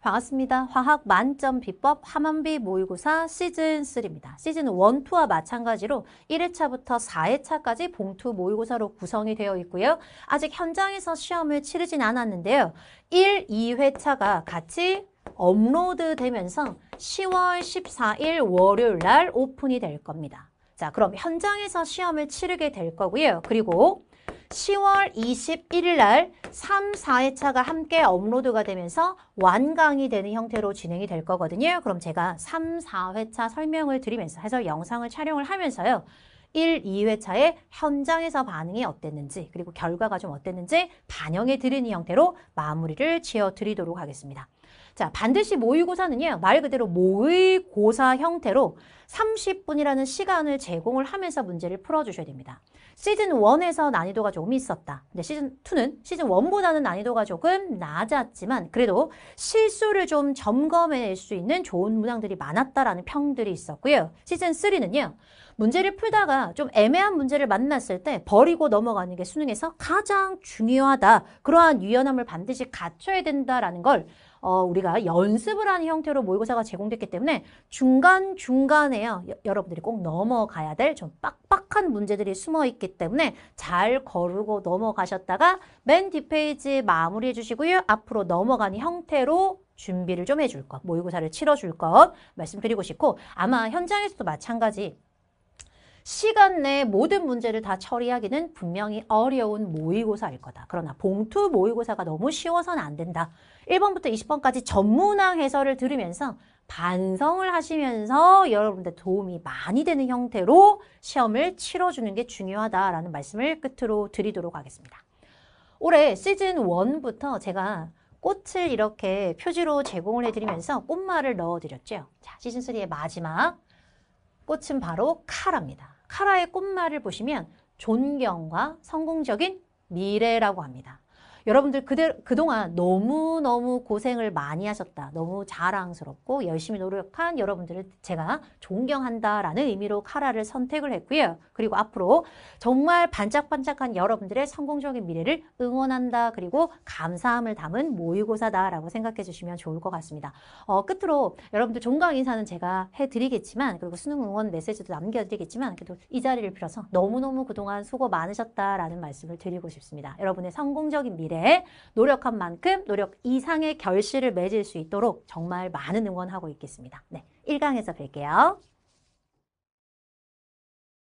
반갑습니다. 화학 만점 비법 하만비 모의고사 시즌3입니다. 시즌 1, 2와 마찬가지로 1회차부터 4회차까지 봉투 모의고사로 구성이 되어 있고요. 아직 현장에서 시험을 치르진 않았는데요. 1, 2회차가 같이 업로드 되면서 10월 14일 월요일 날 오픈이 될 겁니다. 자, 그럼 현장에서 시험을 치르게 될 거고요. 그리고 10월 21일 날 3, 4회차가 함께 업로드가 되면서 완강이 되는 형태로 진행이 될 거거든요. 그럼 제가 3, 4회차 설명을 드리면서 해서 영상을 촬영을 하면서요. 1, 2회차에 현장에서 반응이 어땠는지 그리고 결과가 좀 어땠는지 반영해 드리는 형태로 마무리를 지어 드리도록 하겠습니다. 자, 반드시 모의고사는요. 말 그대로 모의고사 형태로 30분이라는 시간을 제공을 하면서 문제를 풀어주셔야 됩니다. 시즌 1에서 난이도가 조금 있었다. 근데 시즌 2는 시즌 1보다는 난이도가 조금 낮았지만 그래도 실수를 좀 점검해낼 수 있는 좋은 문항들이 많았다라는 평들이 있었고요. 시즌 3는요. 문제를 풀다가 좀 애매한 문제를 만났을 때 버리고 넘어가는 게 수능에서 가장 중요하다. 그러한 유연함을 반드시 갖춰야 된다라는 걸 어, 우리가 연습을 하는 형태로 모의고사가 제공됐기 때문에 중간중간에요. 여, 여러분들이 꼭 넘어가야 될 좀 빡빡한 문제들이 숨어 있기 때문에 잘 거르고 넘어가셨다가 맨 뒷페이지 마무리해 주시고요. 앞으로 넘어가는 형태로 준비를 좀 해줄 것, 모의고사를 치러줄 것 말씀드리고 싶고 아마 현장에서도 마찬가지 시간 내 모든 문제를 다 처리하기는 분명히 어려운 모의고사일 거다. 그러나 봉투 모의고사가 너무 쉬워서는 안 된다. 1번부터 20번까지 전문화 해설을 들으면서 반성을 하시면서 여러분들 도움이 많이 되는 형태로 시험을 치러주는 게 중요하다라는 말씀을 끝으로 드리도록 하겠습니다. 올해 시즌 1부터 제가 꽃을 이렇게 표지로 제공을 해드리면서 꽃말을 넣어드렸죠. 자, 시즌3의 마지막 꽃은 바로 카라입니다. 카라의 꽃말을 보시면 존경과 성공적인 미래라고 합니다. 여러분들 그대, 로 그동안 너무너무 고생을 많이 하셨다. 너무 자랑스럽고 열심히 노력한 여러분들을 제가 존경한다라는 의미로 카라를 선택을 했고요. 그리고 앞으로 정말 반짝반짝한 여러분들의 성공적인 미래를 응원한다. 그리고 감사함을 담은 모의고사다라고 생각해 주시면 좋을 것 같습니다. 어, 끝으로 여러분들 종강 인사는 제가 해드리겠지만 그리고 수능 응원 메시지도 남겨드리겠지만 그래도 이 자리를 빌어서 너무너무 그동안 수고 많으셨다라는 말씀을 드리고 싶습니다. 여러분의 성공적인 미래 미래에 노력한 만큼 노력 이상의 결실을 맺을 수 있도록 정말 많은 응원하고 있겠습니다. 네, 1강에서 뵐게요.